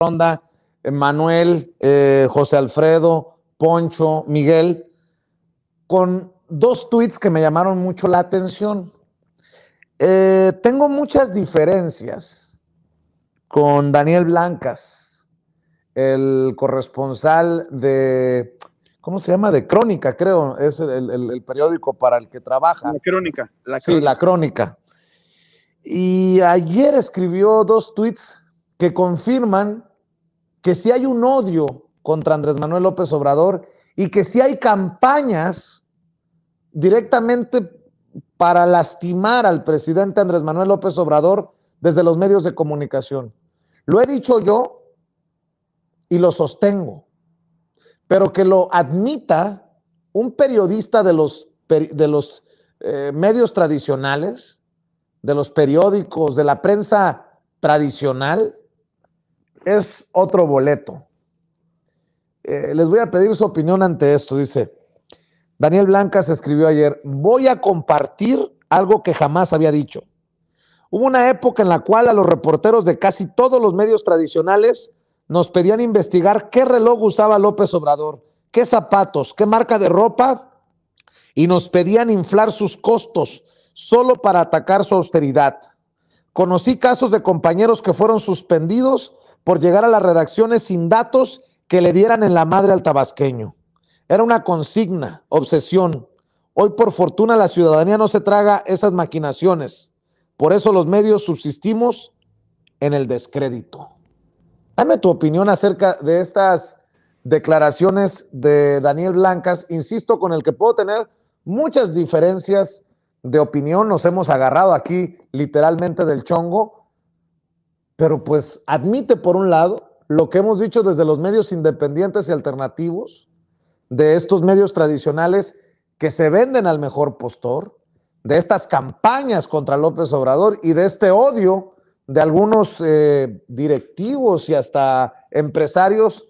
ronda, Manuel, eh, José Alfredo, Poncho, Miguel, con dos tweets que me llamaron mucho la atención. Eh, tengo muchas diferencias con Daniel Blancas, el corresponsal de, ¿cómo se llama? De Crónica, creo, es el, periódico para el que trabaja. La Crónica. La Sí, la Crónica. Y ayer escribió dos tweets que confirman que si hay un odio contra Andrés Manuel López Obrador y que si hay campañas directamente para lastimar al presidente Andrés Manuel López Obrador desde los medios de comunicación. Lo he dicho yo y lo sostengo, pero que lo admita un periodista de los, de los eh, medios tradicionales, de los periódicos, de la prensa tradicional, es otro boleto. Eh, les voy a pedir su opinión ante esto. Dice, Daniel Blancas escribió ayer, voy a compartir algo que jamás había dicho. Hubo una época en la cual a los reporteros de casi todos los medios tradicionales nos pedían investigar qué reloj usaba López Obrador, qué zapatos, qué marca de ropa, y nos pedían inflar sus costos solo para atacar su austeridad. Conocí casos de compañeros que fueron suspendidos por llegar a las redacciones sin datos que le dieran en la madre al tabasqueño. Era una consigna, obsesión. Hoy por fortuna la ciudadanía no se traga esas maquinaciones. Por eso los medios subsistimos en el descrédito. Dame tu opinión acerca de estas declaraciones de Daniel Blancas, insisto, con el que puedo tener muchas diferencias de opinión. Nos hemos agarrado aquí literalmente del chongo, pero pues admite, por un lado, lo que hemos dicho desde los medios independientes y alternativos, de estos medios tradicionales que se venden al mejor postor, de estas campañas contra López Obrador y de este odio de algunos eh, directivos y hasta empresarios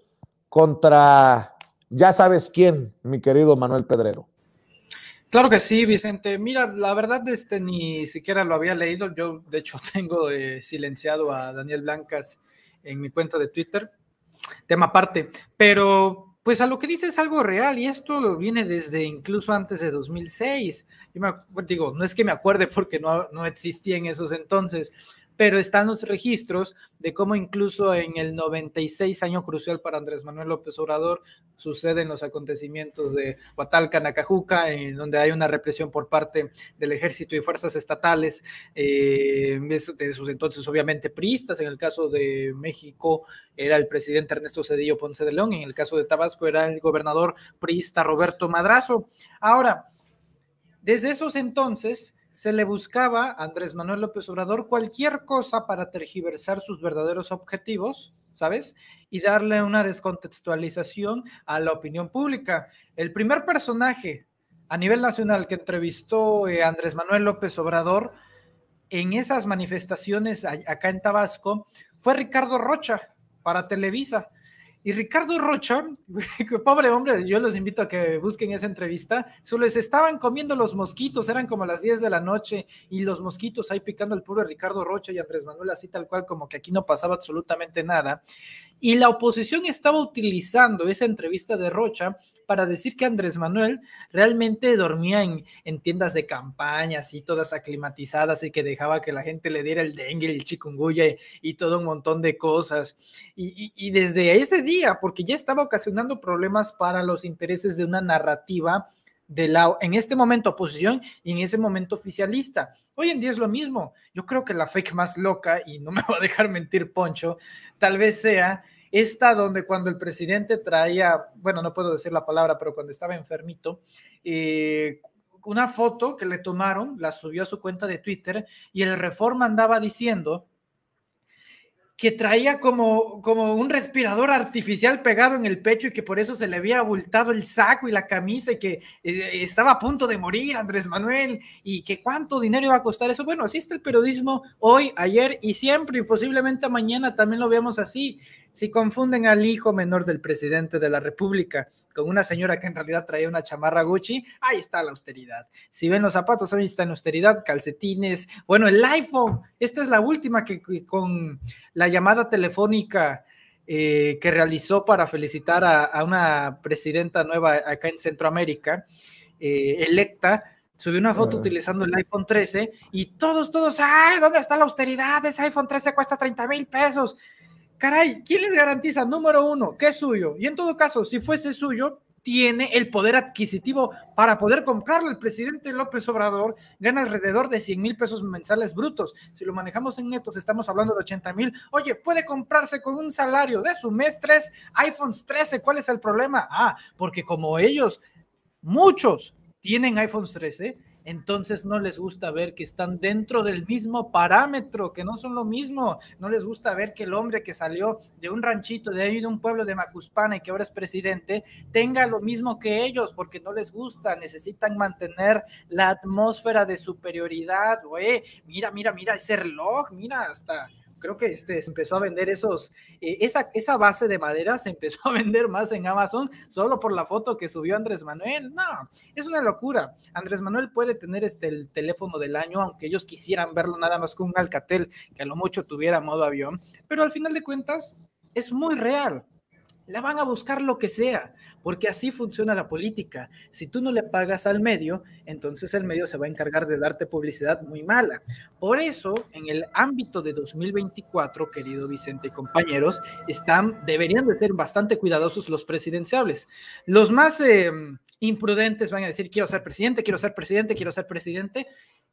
contra ya sabes quién, mi querido Manuel Pedrero. Claro que sí, Vicente. Mira, la verdad, este, ni siquiera lo había leído. Yo, de hecho, tengo eh, silenciado a Daniel Blancas en mi cuenta de Twitter. Tema aparte. Pero, pues a lo que dice es algo real y esto viene desde incluso antes de 2006. Yo me, digo, no es que me acuerde porque no, no existía en esos entonces, pero están los registros de cómo incluso en el 96, año crucial para Andrés Manuel López Obrador, suceden los acontecimientos de Huatalca, Nacajuca, en donde hay una represión por parte del ejército y fuerzas estatales, eh, de sus entonces obviamente priistas, en el caso de México era el presidente Ernesto Cedillo Ponce de León, en el caso de Tabasco era el gobernador priista Roberto Madrazo. Ahora, desde esos entonces se le buscaba a Andrés Manuel López Obrador cualquier cosa para tergiversar sus verdaderos objetivos, ¿sabes? Y darle una descontextualización a la opinión pública. El primer personaje a nivel nacional que entrevistó eh, Andrés Manuel López Obrador en esas manifestaciones acá en Tabasco fue Ricardo Rocha para Televisa. Y Ricardo Rocha, pobre hombre, yo los invito a que busquen esa entrevista, se les estaban comiendo los mosquitos, eran como las 10 de la noche y los mosquitos ahí picando el puro Ricardo Rocha y Andrés Manuel así tal cual como que aquí no pasaba absolutamente nada. Y la oposición estaba utilizando esa entrevista de Rocha para decir que Andrés Manuel realmente dormía en, tiendas de campaña, así todas aclimatizadas y que dejaba que la gente le diera el dengue, el chikungunya y, todo un montón de cosas. Y, y desde ese día, porque ya estaba ocasionando problemas para los intereses de una narrativa de la, en este momento oposición y en ese momento oficialista. Hoy en día es lo mismo. Yo creo que la fake más loca, y no me va a dejar mentir Poncho, tal vez sea esta donde cuando el presidente traía, bueno, no puedo decir la palabra, pero cuando estaba enfermito, eh, una foto que le tomaron, la subió a su cuenta de Twitter y el Reforma andaba diciendo que traía como, como un respirador artificial pegado en el pecho y que por eso se le había abultado el saco y la camisa y que eh, estaba a punto de morir Andrés Manuel y que cuánto dinero iba a costar eso. Bueno, así está el periodismo hoy, ayer y siempre y posiblemente mañana también lo veamos así si confunden al hijo menor del presidente de la República con una señora que en realidad traía una chamarra Gucci, ahí está la austeridad. Si ven los zapatos, ahí está en austeridad, calcetines, bueno, el iPhone, esta es la última que, con la llamada telefónica eh, que realizó para felicitar a, una presidenta nueva acá en Centroamérica, eh, electa, subió una foto ah. utilizando el iPhone 13 y todos, todos, ¡ay! ¿Dónde está la austeridad? Ese iPhone 13 cuesta 30 mil pesos. Caray, ¿quién les garantiza, número uno, que es suyo? Y en todo caso, si fuese suyo, tiene el poder adquisitivo para poder comprarlo. El presidente López Obrador gana alrededor de 100 mil pesos mensales brutos. Si lo manejamos en netos, estamos hablando de 80 mil. Oye, puede comprarse con un salario de su mes tres iPhones 13. ¿Cuál es el problema? Ah, porque como ellos, muchos tienen iPhones 13, entonces no les gusta ver que están dentro del mismo parámetro, que no son lo mismo, no les gusta ver que el hombre que salió de un ranchito, de ahí de un pueblo de Macuspana y que ahora es presidente, tenga lo mismo que ellos, porque no les gusta, necesitan mantener la atmósfera de superioridad, oye, mira, mira, mira ese reloj, mira hasta creo que este, se empezó a vender esos, eh, esa, esa base de madera se empezó a vender más en Amazon solo por la foto que subió Andrés Manuel. No, es una locura. Andrés Manuel puede tener este, el teléfono del año, aunque ellos quisieran verlo nada más con un Alcatel que a lo mucho tuviera modo avión, pero al final de cuentas es muy real la van a buscar lo que sea, porque así funciona la política. Si tú no le pagas al medio, entonces el medio se va a encargar de darte publicidad muy mala. Por eso, en el ámbito de 2024, querido Vicente y compañeros, están, deberían de ser bastante cuidadosos los presidenciables. Los más... Em, imprudentes van a decir, quiero ser presidente, quiero ser presidente, quiero ser presidente.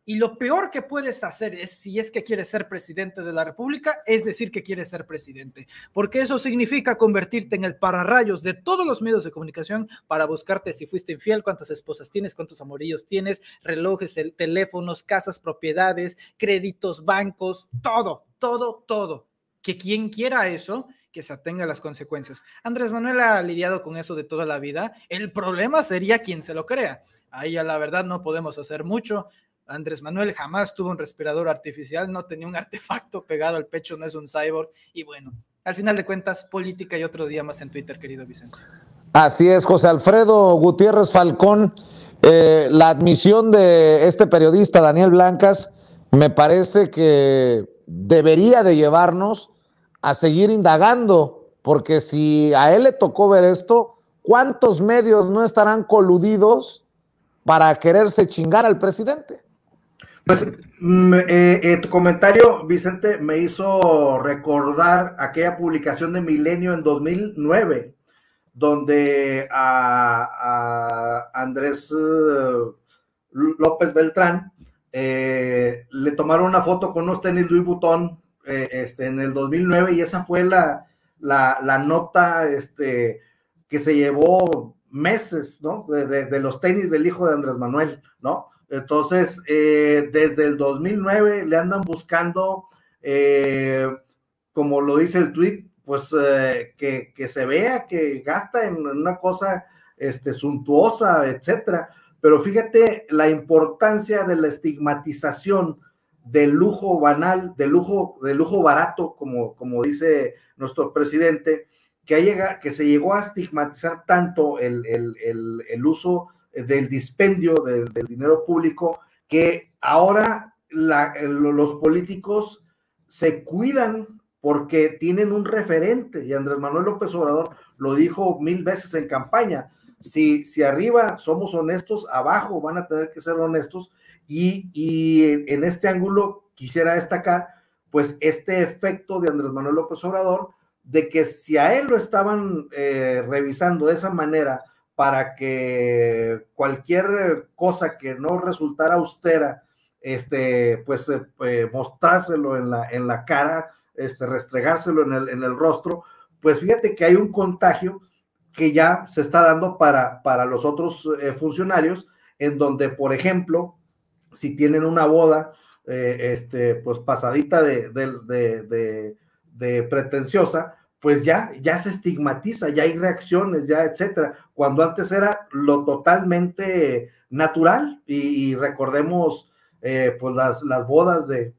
Y lo peor que puedes hacer es, si es que quieres ser presidente de la República, es decir que quieres ser presidente, porque eso significa convertirte en el pararrayos de todos los medios de comunicación para buscarte si fuiste infiel, cuántas esposas tienes, cuántos amorillos tienes, relojes, teléfonos, casas, propiedades, créditos, bancos, todo, todo, todo. Que quien quiera eso que se atenga a las consecuencias. Andrés Manuel ha lidiado con eso de toda la vida. El problema sería quien se lo crea. Ahí a la verdad no podemos hacer mucho. Andrés Manuel jamás tuvo un respirador artificial, no tenía un artefacto pegado al pecho, no es un cyborg. Y bueno, al final de cuentas, política y otro día más en Twitter, querido Vicente. Así es, José Alfredo Gutiérrez Falcón. Eh, la admisión de este periodista, Daniel Blancas, me parece que debería de llevarnos a seguir indagando, porque si a él le tocó ver esto, ¿cuántos medios no estarán coludidos para quererse chingar al presidente? Pues mm, eh, eh, tu comentario, Vicente, me hizo recordar aquella publicación de Milenio en 2009, donde a, Andrés eh, López Beltrán le tomaron una foto con unos tenis Luis Vuitton eh, este, en el 2009 y esa fue la, nota este, que se llevó meses, De, los tenis del hijo de Andrés Manuel, ¿no? Entonces, eh, desde el 2009 le andan buscando, eh, como lo dice el tweet, pues que, se vea que gasta en una cosa este, suntuosa, etcétera. Pero fíjate la importancia de la estigmatización de lujo banal, de lujo, de lujo barato, como, como dice nuestro presidente, que, llega, que se llegó a estigmatizar tanto el, uso del dispendio del, dinero público, que ahora los políticos se cuidan porque tienen un referente, y Andrés Manuel López Obrador lo dijo mil veces en campaña, si, si arriba somos honestos, abajo van a tener que ser honestos, y, en, este ángulo quisiera destacar, pues, este efecto de Andrés Manuel López Obrador, de que si a él lo estaban eh, revisando de esa manera para que cualquier cosa que no resultara austera, este, pues eh, eh, mostrárselo en la, en la cara, este, restregárselo en el, en el rostro, pues fíjate que hay un contagio que ya se está dando para, para los otros funcionarios, en donde, por ejemplo, si tienen una boda, eh, este, pues pasadita de, pretenciosa, pues ya, ya se estigmatiza, ya hay reacciones, ya, etcétera, cuando antes era lo totalmente natural y, recordemos eh, pues las, bodas de,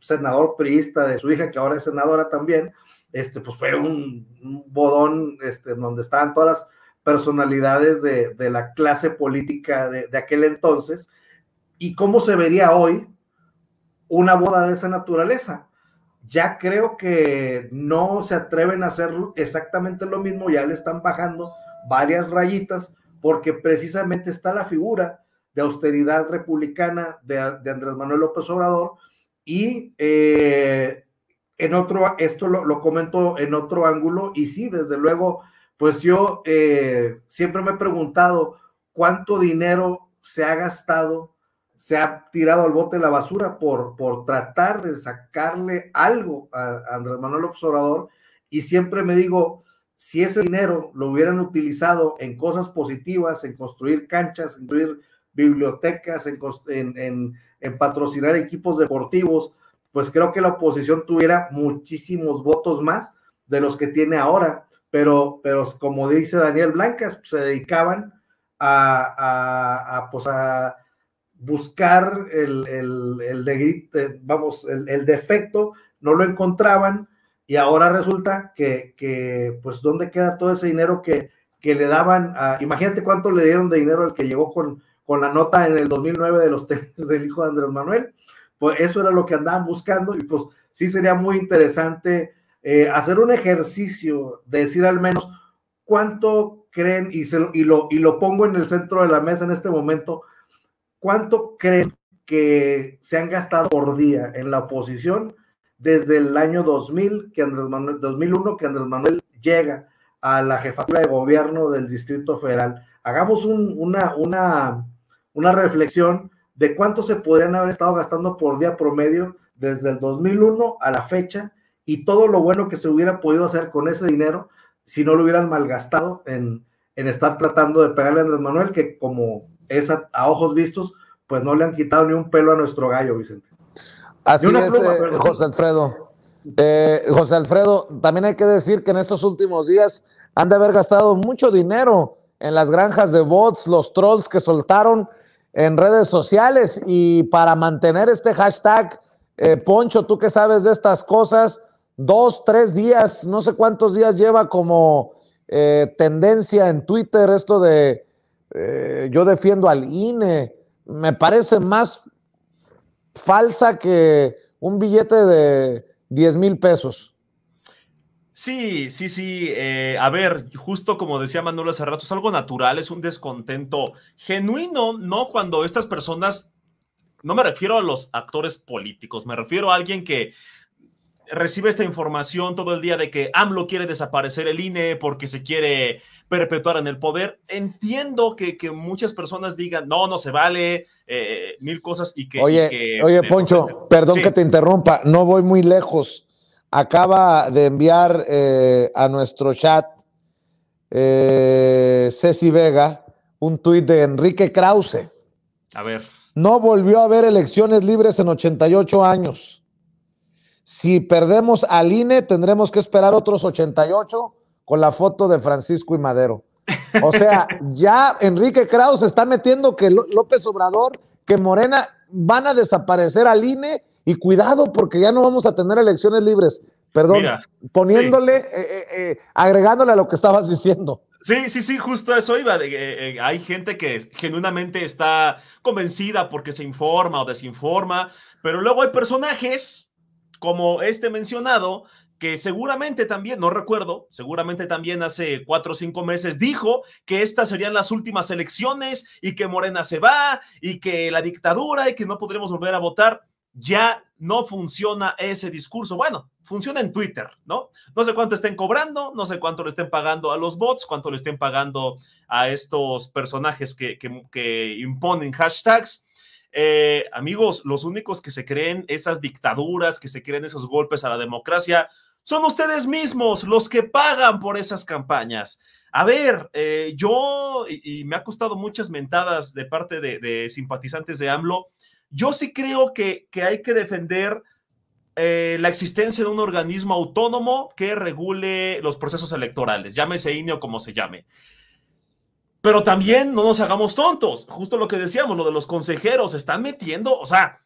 senador priista, de su hija que ahora es senadora también, este, pues fue un, bodón este, donde estaban todas las personalidades de, la clase política de, aquel entonces y cómo se vería hoy una boda de esa naturaleza. Ya creo que no se atreven a hacer exactamente lo mismo, ya le están bajando varias rayitas, porque precisamente está la figura de austeridad republicana de, Andrés Manuel López Obrador y eh, en otro, esto lo, comento en otro ángulo y sí, desde luego, pues yo eh, siempre me he preguntado cuánto dinero se ha gastado se ha tirado al bote la basura por, por tratar de sacarle algo a, Andrés Manuel Observador y siempre me digo, si ese dinero lo hubieran utilizado en cosas positivas, en construir canchas, en construir bibliotecas, en, en, patrocinar equipos deportivos, pues creo que la oposición tuviera muchísimos votos más de los que tiene ahora, pero, pero como dice Daniel Blancas, pues, se dedicaban a, a pues, buscar el, el, el eh, vamos, el, defecto, no lo encontraban y ahora resulta que, pues, ¿dónde queda todo ese dinero que, que le daban? A, imagínate cuánto le dieron de dinero al que llegó con, con la nota en el 2009 de los tenis del hijo de Andrés Manuel. Pues eso era lo que andaban buscando y pues sí sería muy interesante eh, hacer un ejercicio, decir al menos cuánto creen y, y, lo, y lo pongo en el centro de la mesa en este momento, ¿cuánto creen que se han gastado por día en la oposición desde el año 2000, que Andrés Manuel, 2001, que Andrés Manuel llega a la jefatura de gobierno del Distrito Federal? Hagamos una, una, una reflexión de cuánto se podrían haber estado gastando por día promedio desde el 2001 a la fecha y todo lo bueno que se hubiera podido hacer con ese dinero si no lo hubieran malgastado en, en estar tratando de pegarle a Andrés Manuel, que como esa, a ojos vistos, pues no le han quitado ni un pelo a nuestro gallo, Vicente. Así es, eh, José Alfredo. Eh, José Alfredo, también hay que decir que en estos últimos días han de haber gastado mucho dinero en las granjas de bots, los trolls que soltaron en redes sociales y para mantener este hashtag, eh, Poncho, tú que sabes de estas cosas, dos, tres días, no sé cuántos días lleva como tendencia en Twitter esto de eh, yo defiendo al INE, me parece más falsa que un billete de 10 mil pesos. Sí, sí, sí. Eh, a ver, justo como decía Manuel hace rato, es algo natural, es un descontento genuino, ¿no? Cuando estas personas, no me refiero a los actores políticos, me refiero a alguien que recibe esta información todo el día de que AMLO quiere desaparecer el INE porque se quiere perpetuar en el poder. Entiendo que, que muchas personas digan, no, no se vale, eh, mil cosas y que... Oye, oye Poncho, perdón que te interrumpa, no voy muy lejos. Acaba de enviar eh, a nuestro chat eh, Ceci Vega un tuit de Enrique Krause. A ver. No volvió a haber elecciones libres en 88 años. Si perdemos al INE, tendremos que esperar otros 88 con la foto de Francisco y Madero. O sea, ya Enrique Kraus está metiendo que López Obrador, que Morena van a desaparecer al INE y cuidado porque ya no vamos a tener elecciones libres. Perdón, poniéndole, eh, eh, eh, agregándole a lo que estabas diciendo. Sí, sí, sí, justo eso iba. hay gente que genuinamente está convencida porque se informa o desinforma, pero luego hay personajes como este mencionado, que seguramente también, no recuerdo, seguramente también hace cuatro o cinco meses dijo que estas serían las últimas elecciones y que Morena se va y que la dictadura y que no podremos volver a votar. Ya no funciona ese discurso. Bueno, funciona en Twitter, ¿no? No sé cuánto estén cobrando, no sé cuánto le estén pagando a los bots, cuánto le estén pagando a estos personajes que, que imponen hashtags eh, amigos, los únicos que se creen esas dictaduras, que se creen esos golpes a la democracia, son ustedes mismos los que pagan por esas campañas. A ver, eh, yo, y, me ha costado muchas mentadas de parte de, simpatizantes de AMLO, yo sí creo que, hay que defender eh, la existencia de un organismo autónomo que regule los procesos electorales, llámese INE o como se llame. Pero también no nos hagamos tontos. Justo lo que decíamos, lo de los consejeros, están metiendo, o sea,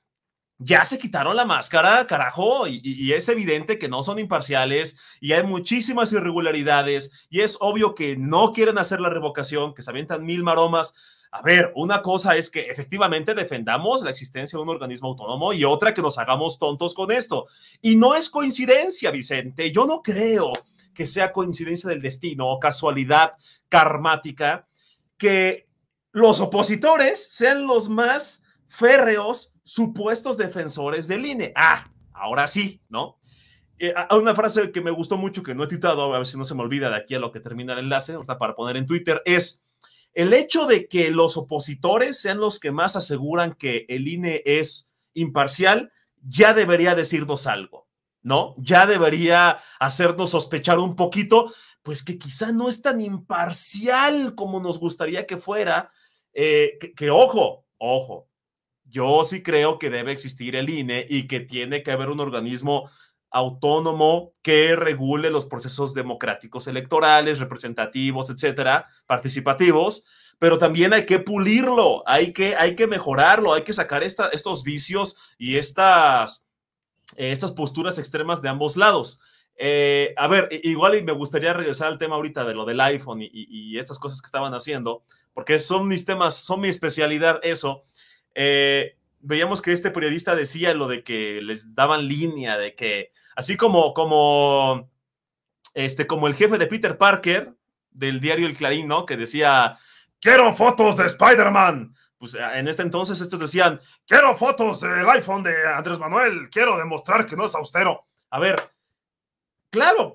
ya se quitaron la máscara, carajo, y, y, es evidente que no son imparciales y hay muchísimas irregularidades y es obvio que no quieren hacer la revocación, que se avientan mil maromas. A ver, una cosa es que efectivamente defendamos la existencia de un organismo autónomo y otra que nos hagamos tontos con esto. Y no es coincidencia, Vicente, yo no creo que sea coincidencia del destino o casualidad karmática que los opositores sean los más férreos supuestos defensores del INE. Ah, ahora sí, ¿no? Eh, a una frase que me gustó mucho, que no he titulado, a ver si no se me olvida de aquí a lo que termina el enlace, para poner en Twitter, es el hecho de que los opositores sean los que más aseguran que el INE es imparcial, ya debería decirnos algo, ¿no? Ya debería hacernos sospechar un poquito pues que quizá no es tan imparcial como nos gustaría que fuera, eh, que, ojo, ojo, yo sí creo que debe existir el INE y que tiene que haber un organismo autónomo que regule los procesos democráticos electorales, representativos, etcétera, participativos, pero también hay que pulirlo, hay que, hay que mejorarlo, hay que sacar estos vicios y estas, eh, estas posturas extremas de ambos lados. Eh, a ver, igual y me gustaría regresar al tema ahorita de lo del iPhone y, estas cosas que estaban haciendo, porque son mis temas, son mi especialidad eso. Eh, veíamos que este periodista decía lo de que les daban línea, de que así como, como, este, como el jefe de Peter Parker del diario El Clarín, ¿no? Que decía, quiero fotos de Spider-Man. Pues en este entonces estos decían, quiero fotos del iPhone de Andrés Manuel, quiero demostrar que no es austero. A ver, Claro,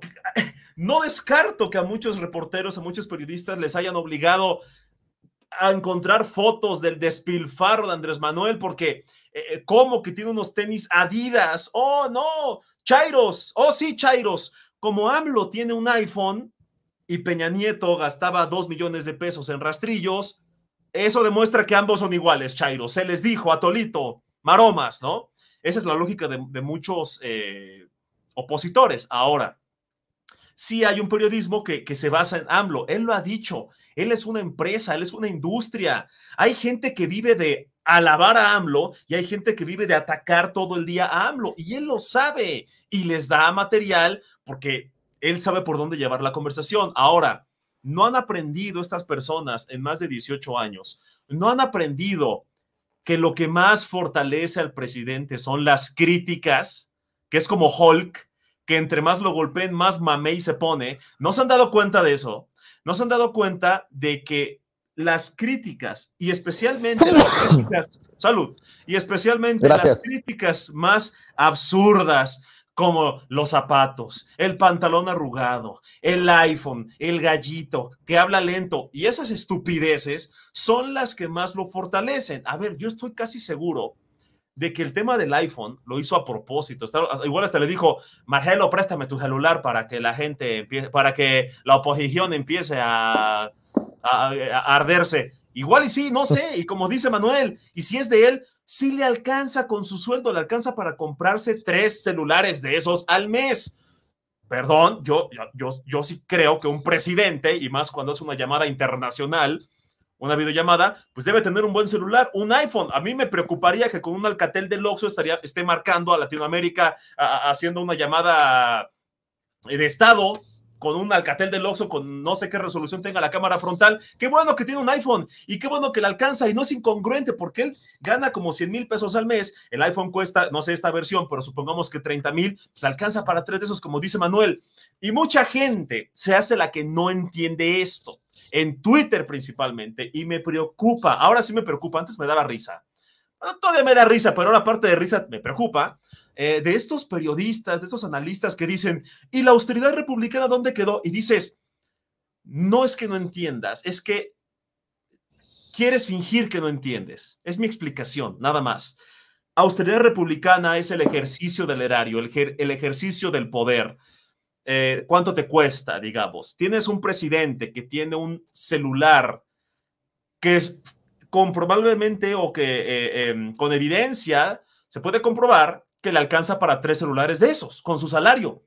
no descarto que a muchos reporteros, a muchos periodistas les hayan obligado a encontrar fotos del despilfarro de Andrés Manuel, porque eh, eh, ¿cómo como que tiene unos tenis Adidas, oh no, Chairos, oh sí, Chairos, como AMLO tiene un iPhone y Peña Nieto gastaba dos millones de pesos en rastrillos, eso demuestra que ambos son iguales, Chairos, se les dijo a Tolito, maromas, ¿no? Esa es la lógica de, muchos eh, opositores. Ahora, si hay un periodismo que, que se basa en AMLO, él lo ha dicho, él es una empresa, él es una industria. Hay gente que vive de alabar a AMLO y hay gente que vive de atacar todo el día a AMLO y él lo sabe y les da material porque él sabe por dónde llevar la conversación. Ahora, no han aprendido estas personas en más de 18 años, no han aprendido que lo que más fortalece al presidente son las críticas, que es como Hulk, que entre más lo golpeen, más mamey se pone. No se han dado cuenta de eso. No se han dado cuenta de que las críticas y especialmente las críticas, salud, y especialmente las críticas más absurdas como los zapatos, el pantalón arrugado, el iPhone, el gallito que habla lento y esas estupideces son las que más lo fortalecen. A ver, yo estoy casi seguro de que el tema del iPhone lo hizo a propósito. igual hasta le dijo, Margelo, préstame tu celular para que la gente empiece, para que la oposición empiece a, a, arderse. Igual y sí, no sé. Y como dice Manuel, y si es de él, sí le alcanza con su sueldo, le alcanza para comprarse tres celulares de esos al mes. Perdón, yo, yo, yo sí creo que un presidente, y más cuando es una llamada internacional, una videollamada, pues debe tener un buen celular, un iPhone. A mí me preocuparía que con un Alcatel del Oxxo estaría, esté marcando a Latinoamérica haciendo una llamada de estado con un Alcatel del Oxxo con no sé qué resolución tenga la cámara frontal. Qué bueno que tiene un iPhone y qué bueno que le alcanza y no es incongruente porque él gana como 100 mil pesos al mes. El iPhone cuesta, no sé esta versión, pero supongamos que 30 mil, pues alcanza para tres de esos, como dice Manuel. Y mucha gente se hace la que no entiende esto en Twitter principalmente, y me preocupa, ahora sí me preocupa, antes me daba risa, todavía me da risa, pero ahora parte de risa me preocupa, eh, de estos periodistas, de estos analistas que dicen, ¿y la austeridad republicana dónde quedó? Y dices, no es que no entiendas, es que quieres fingir que no entiendes. Es mi explicación, nada más. Austeridad republicana es el ejercicio del erario, el, el ejercicio del poder. Eh, cuánto te cuesta, digamos. Tienes un presidente que tiene un celular que es comprobablemente o que eh, em, con evidencia se puede comprobar que le alcanza para tres celulares de esos, con su salario.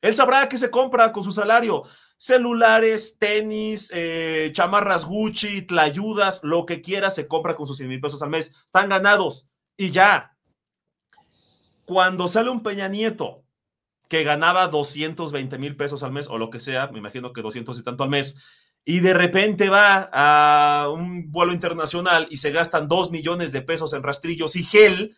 Él sabrá que se compra con su salario. Celulares, tenis, eh, chamarras Gucci, tlayudas, lo que quiera se compra con sus 100 mil pesos al mes. Están ganados y ya. Cuando sale un Peña Nieto que ganaba 220 mil pesos al mes o lo que sea, me imagino que 200 y tanto al mes, y de repente va a un vuelo internacional y se gastan 2 millones de pesos en rastrillos y gel,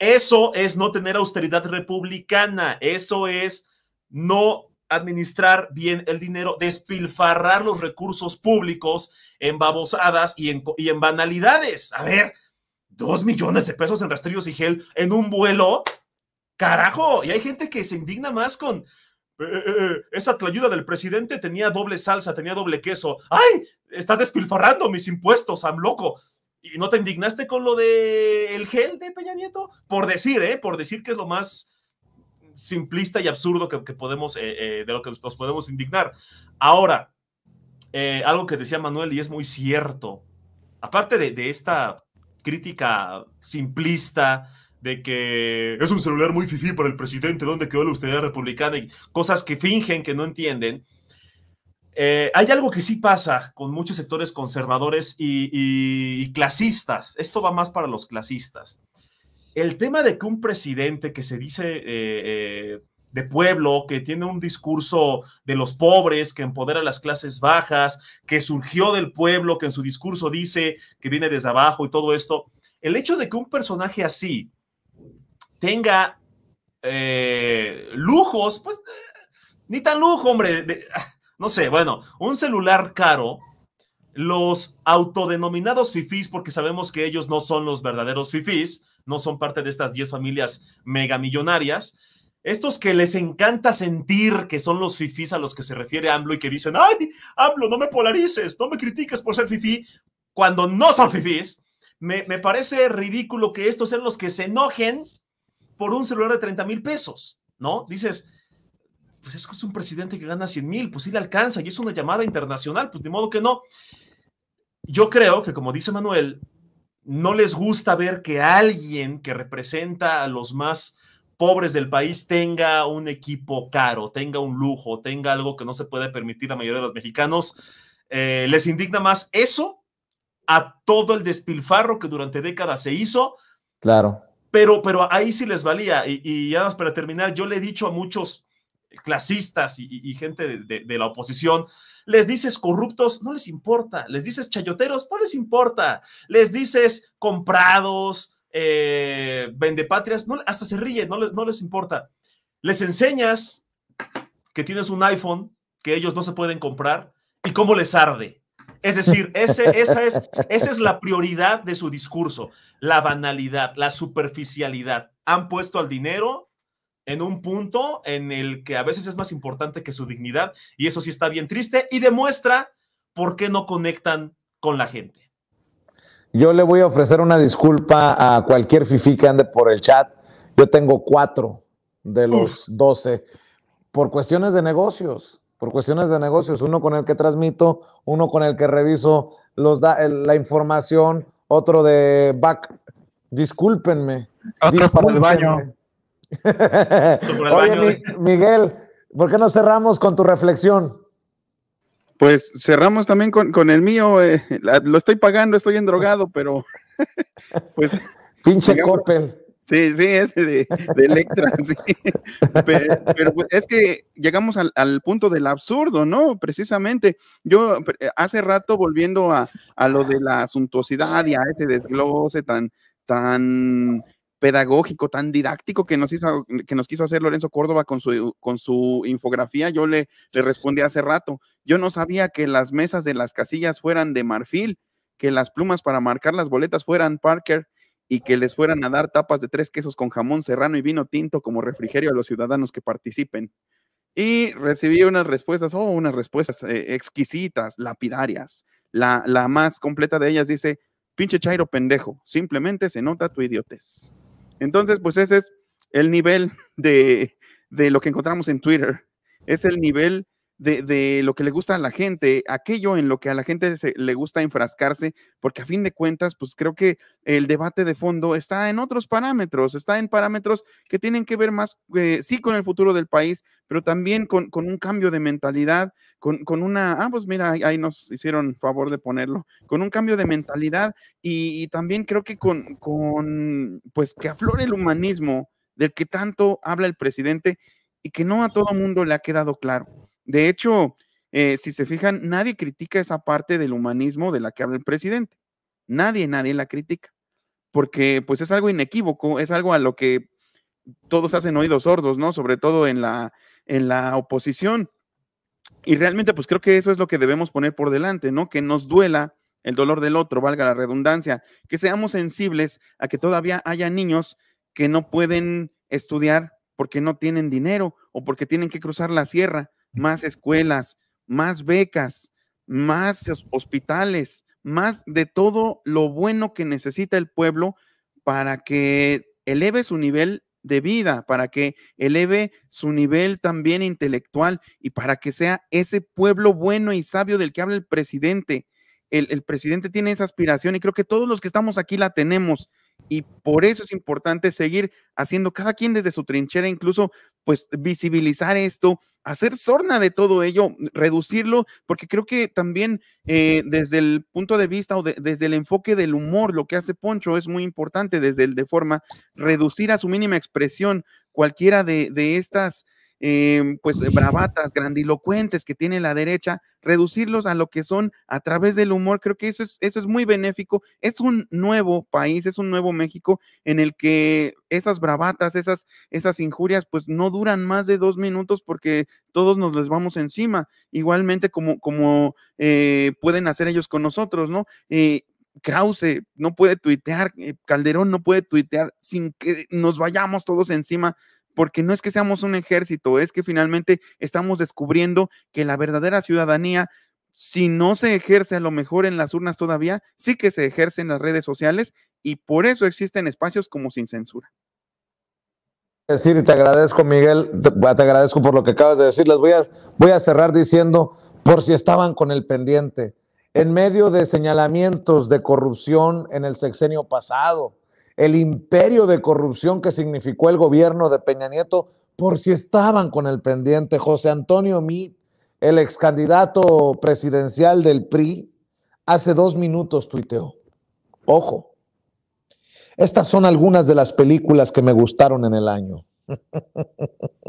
eso es no tener austeridad republicana, eso es no administrar bien el dinero, despilfarrar los recursos públicos en babosadas y en, y en banalidades. A ver, 2 millones de pesos en rastrillos y gel en un vuelo Carajo, y hay gente que se indigna más con eh, eh, eh, esa tlayuda del presidente tenía doble salsa, tenía doble queso. ¡Ay! Está despilfarrando mis impuestos, am loco. ¿Y no te indignaste con lo de el gel de Peña Nieto? Por decir, ¿eh? Por decir que es lo más simplista y absurdo que, podemos, de lo que nos podemos indignar. Ahora, algo que decía Manuel y es muy cierto. Aparte de, de esta crítica simplista, de que es un celular muy fifí para el presidente, ¿dónde quedó la austeridad republicana? Y cosas que fingen que no entienden. Eh, hay algo que sí pasa con muchos sectores conservadores y, clasistas. Esto va más para los clasistas. El tema de que un presidente que se dice eh, eh, de pueblo, que tiene un discurso de los pobres, que empodera a las clases bajas, que surgió del pueblo, que en su discurso dice que viene desde abajo y todo esto, el hecho de que un personaje así tenga eh, lujos, pues ni tan lujo, hombre. no sé, bueno, un celular caro, los autodenominados fifis porque sabemos que ellos no son los verdaderos fifis no son parte de estas 10 familias megamillonarias. Estos que les encanta sentir que son los fifis a los que se refiere AMLO y que dicen, ay, AMLO, no me polarices, no me critiques por ser fifí, cuando no son fifis me, me parece ridículo que estos sean los que se enojen por un celular de 30 mil pesos, ¿no? Dices, pues es es un presidente que gana 100 mil, pues sí le alcanza y es una llamada internacional, pues de modo que no. Yo creo que, como dice Manuel, no les gusta ver que alguien que representa a los más pobres del país tenga un equipo caro, tenga un lujo, tenga algo que no se puede permitir la mayoría de los mexicanos. Eh, les indigna más eso a todo el despilfarro que durante décadas se hizo. Claro. Pero, ahí sí les valía. Y, y ya más para terminar, yo le he dicho a muchos clasistas y, gente de, la oposición, les dices corruptos, no les importa. Les dices chayoteros, no les importa. Les dices comprados, eh, vendepatrias, no, hasta se ríen, no, les, no les importa. Les enseñas que tienes un iPhone que ellos no se pueden comprar y cómo les arde. Es decir, ese, esa, es, esa es la prioridad de su discurso, la banalidad, la superficialidad. Han puesto al dinero en un punto en el que a veces es más importante que su dignidad y eso sí está bien triste y demuestra por qué no conectan con la gente. Yo le voy a ofrecer una disculpa a cualquier fifi que ande por el chat. Yo tengo cuatro de los doce por cuestiones de negocios por cuestiones de negocios, uno con el que transmito, uno con el que reviso los la información, otro de back. Discúlpenme. Otro para el baño. Oye, Miguel, ¿por qué no cerramos con tu reflexión? Pues cerramos también con, el mío. Eh, lo estoy pagando, estoy endrogado, pero pues. Pinche Sí, sí, ese de, Electra, sí. Pero, pues, es que llegamos al, punto del absurdo, ¿no? Precisamente, yo eh, hace rato volviendo a, a lo de la asuntuosidad y a ese desglose tan, tan pedagógico, tan didáctico que nos, hizo, que nos quiso hacer Lorenzo Córdoba con su, con su infografía, yo le, le respondí hace rato, yo no sabía que las mesas de las casillas fueran de marfil, que las plumas para marcar las boletas fueran Parker, y que les fueran a dar tapas de tres quesos con jamón serrano y vino tinto como refrigerio a los ciudadanos que participen. Y recibí unas respuestas, oh, unas respuestas eh, exquisitas, lapidarias. La, más completa de ellas dice, pinche Chairo pendejo, simplemente se nota tu idiotez. Entonces, pues ese es el nivel de, de lo que encontramos en Twitter. Es el nivel de, lo que le gusta a la gente, aquello en lo que a la gente le gusta enfrascarse, porque a fin de cuentas, pues creo que el debate de fondo está en otros parámetros, está en parámetros que tienen que ver más, eh, sí, con el futuro del país, pero también con, un cambio de mentalidad, con, una, ah, pues mira, ahí nos hicieron favor de ponerlo, con un cambio de mentalidad y, también creo que con, con, pues que aflore el humanismo del que tanto habla el presidente y que no a todo mundo le ha quedado claro. De hecho, eh, si se fijan, nadie critica esa parte del humanismo de la que habla el presidente. Nadie, nadie la critica, porque pues es algo inequívoco, es algo a lo que todos hacen oídos sordos, ¿no? Sobre todo en la, en la oposición. Y realmente, pues creo que eso es lo que debemos poner por delante, ¿no? Que nos duela el dolor del otro, valga la redundancia, que seamos sensibles a que todavía haya niños que no pueden estudiar porque no tienen dinero o porque tienen que cruzar la sierra más escuelas, más becas, más hospitales, más de todo lo bueno que necesita el pueblo para que eleve su nivel de vida, para que eleve su nivel también intelectual y para que sea ese pueblo bueno y sabio del que habla el presidente. El, presidente tiene esa aspiración y creo que todos los que estamos aquí la tenemos y por eso es importante seguir haciendo cada quien desde su trinchera, incluso pues visibilizar esto, hacer sorna de todo ello, mm, reducirlo, porque creo que también eh, desde el punto de vista o desde el enfoque del humor, lo que hace Poncho es muy importante desde el de forma, reducir a su mínima expresión cualquiera de, de estas Em, pues eh, bravatas, grandilocuentes que tiene la derecha, reducirlos a lo que son a través del humor, creo que eso es, eso es muy benéfico. Es un nuevo país, es un nuevo México en el que esas bravatas, esas, esas injurias, pues no duran más de dos minutos porque todos nos les vamos encima, igualmente como, como eh, pueden hacer ellos con nosotros, ¿no? Eh, Krause no puede tuitear, Calderón no puede tuitear sin que nos vayamos todos encima porque no es que seamos un ejército, es que finalmente estamos descubriendo que la verdadera ciudadanía, si no se ejerce a lo mejor en las urnas todavía, sí que se ejerce en las redes sociales y por eso existen espacios como sin censura. Decir, te agradezco Miguel, te, agradezco por lo que acabas de decir, les voy a cerrar diciendo, por si estaban con el pendiente, en medio de señalamientos de corrupción en el sexenio pasado, el imperio de corrupción que significó el gobierno de Peña Nieto, por si estaban con el pendiente. José Antonio Meade, el ex candidato presidencial del PRI, hace dos minutos tuiteó. Ojo. Estas son algunas de las películas que me gustaron en el año.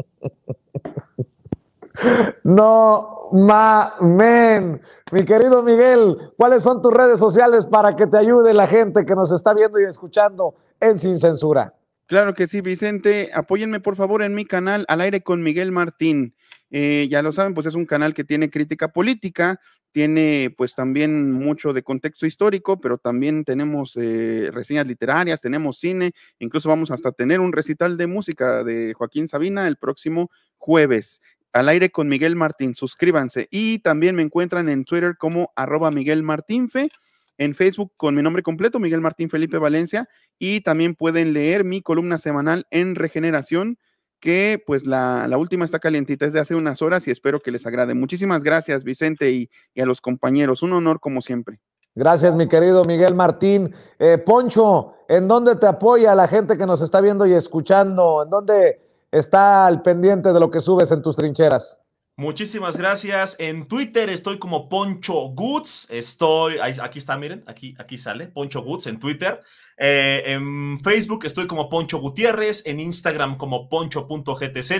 No mamen. Mi querido Miguel, ¿cuáles son tus redes sociales para que te ayude la gente que nos está viendo y escuchando en Sin Censura? Claro que sí, Vicente. Apóyenme por favor en mi canal Al aire con Miguel Martín. Eh, ya lo saben, pues es un canal que tiene crítica política, tiene pues también mucho de contexto histórico, pero también tenemos eh, reseñas literarias, tenemos cine, incluso vamos hasta tener un recital de música de Joaquín Sabina el próximo jueves al aire con Miguel Martín. Suscríbanse. Y también me encuentran en Twitter como arroba Miguel Martínfe, en Facebook con mi nombre completo, Miguel Martín Felipe Valencia. Y también pueden leer mi columna semanal en Regeneración, que pues la, última está calientita, es de hace unas horas y espero que les agrade. Muchísimas gracias, Vicente, y, a los compañeros. Un honor como siempre. Gracias, mi querido Miguel Martín. Eh, Poncho, ¿en dónde te apoya la gente que nos está viendo y escuchando? ¿En dónde está al pendiente de lo que subes en tus trincheras. Muchísimas gracias. En Twitter estoy como Poncho Goods. Estoy, aquí está, miren, aquí, aquí sale Poncho Goods en Twitter. Eh, en Facebook estoy como Poncho Gutiérrez, en Instagram como poncho.gtz,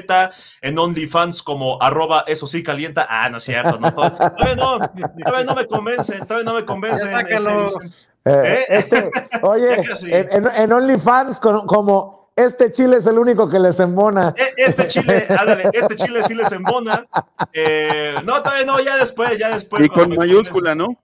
en OnlyFans como arroba eso sí calienta. Ah, no es cierto, no, todavía no, no me convencen, todavía no me convencen. oye, en OnlyFans como este chile es el único que les embona. E, este chile, ándale, este chile sí les embona. Eh, no, todavía no, ya después, ya después. Y con mayúscula, ¿no?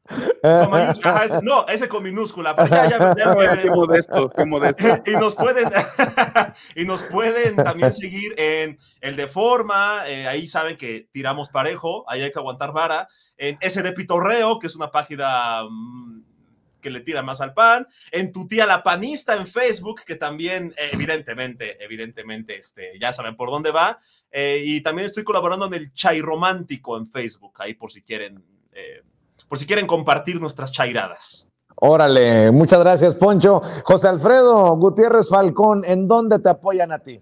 no, ese con minúscula, Qué modesto, qué modesto. y nos pueden, y nos pueden también seguir en el de forma, eh, ahí saben que tiramos parejo, ahí hay que aguantar vara. En ese de Pitorreo, que es una página mm, que le tira más al pan, en tu tía la panista en Facebook, que también, eh, evidentemente, evidentemente, este, ya saben por dónde va. Eh, y también estoy colaborando en el Chai Romántico en Facebook, ahí por si quieren, eh, por si quieren compartir nuestras chairadas. Órale, muchas gracias, Poncho. José Alfredo Gutiérrez Falcón, ¿en dónde te apoyan a ti?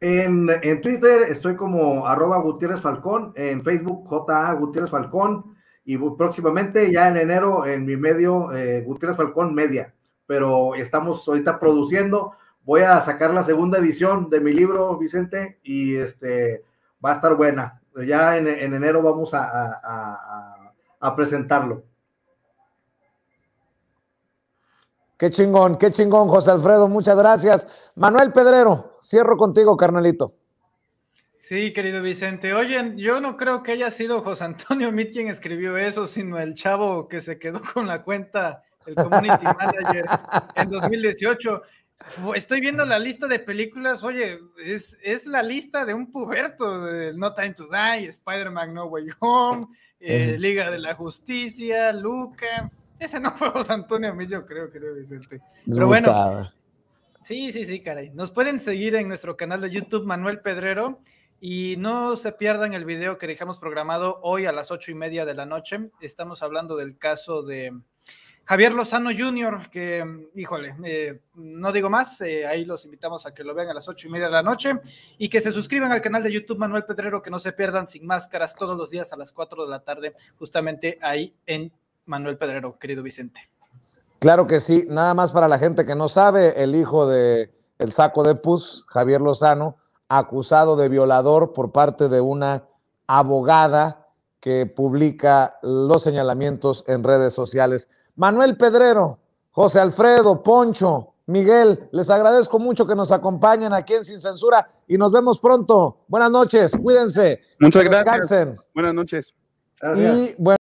En, en Twitter estoy como arroba Gutiérrez Falcón, en Facebook JA Gutiérrez Falcón y próximamente ya en enero en mi medio eh, Gutiérrez Falcón Media, pero estamos ahorita produciendo, voy a sacar la segunda edición de mi libro, Vicente, y este va a estar buena. Ya en, enero vamos a, a, presentarlo. Qué chingón, qué chingón, José Alfredo, muchas gracias. Manuel Pedrero, cierro contigo, carnalito. Sí, querido Vicente. Oye, yo no creo que haya sido José Antonio Mit quien escribió eso, sino el chavo que se quedó con la cuenta, el community manager, en 2018. Estoy viendo la lista de películas, oye, es, la lista de un puberto, de No Time to Die, Spider-Man No Way Home, eh, Liga de la Justicia, Luca. Ese no fue José Antonio yo creo, querido Vicente. Pero bueno. Sí, sí, sí, caray. Nos pueden seguir en nuestro canal de YouTube, Manuel Pedrero. Y no se pierdan el video que dejamos programado hoy a las ocho y media de la noche. Estamos hablando del caso de Javier Lozano Jr., que, mm, híjole, eh, no digo más, eh, ahí los invitamos a que lo vean a las ocho y media de la noche y que se suscriban al canal de YouTube Manuel Pedrero, que no se pierdan sin máscaras todos los días a las cuatro de la tarde, justamente ahí en Manuel Pedrero, querido Vicente. Claro que sí, nada más para la gente que no sabe, el hijo de el saco de pus, Javier Lozano, acusado de violador por parte de una abogada que publica los señalamientos en redes sociales. Manuel Pedrero, José Alfredo, Poncho, Miguel, les agradezco mucho que nos acompañen aquí en Sin Censura y nos vemos pronto. Buenas noches, cuídense. Muchas gracias. Buenas noches. Y bueno,